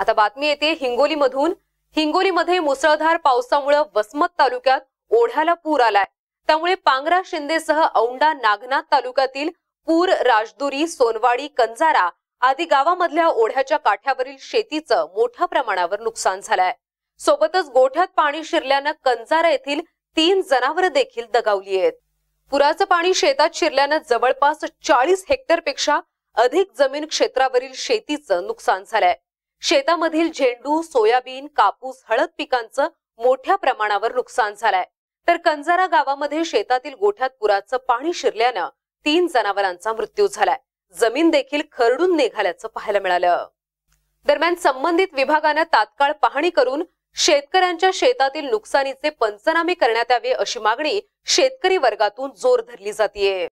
आता बातमी येते हिंगोलीमधून हिंगोलीमध्ये मुसळधार पावसामुळे वसमत तालुक्यात ओढ्याला पूर आलाय त्यामुळे पांगरा शिंदेसह औंडा नागनाथ तालुक्यातील पूर राजदुरी सोनवाडी कंजारा आदी गावामधल्या ओढ्याच्या काठ्यावरील शेतीचं मोठ्या प्रमाणावर नुकसान झालंय सोबतच गोठ्यात पाणी शिरल्यानं कंजारा येथील तीन जनावरं देखील दगावली आहेत पुराचं पाणी शेतात शिरल्यानं जवळपास चाळीस पेक्षा अधिक जमीन क्षेत्रावरील शेतीचं नुकसान झालंय शेतामधील झेंडू सोयाबीन कापूस हळद पिकांचं मोठ्या प्रमाणावर नुकसान झालंय तर कंजारा गावामध्ये शेतातील गोठ्यात पुराचं पाणी शिरल्यानं तीन जनावरांचा मृत्यू झालाय जमीन देखील खरडून निघाल्याचं पाहायला मिळालं दरम्यान संबंधित विभागानं तात्काळ पाहणी करून शेतकऱ्यांच्या शेतातील नुकसानीचे पंचनामे करण्यात यावे अशी मागणी शेतकरी वर्गातून जोर धरली जातीये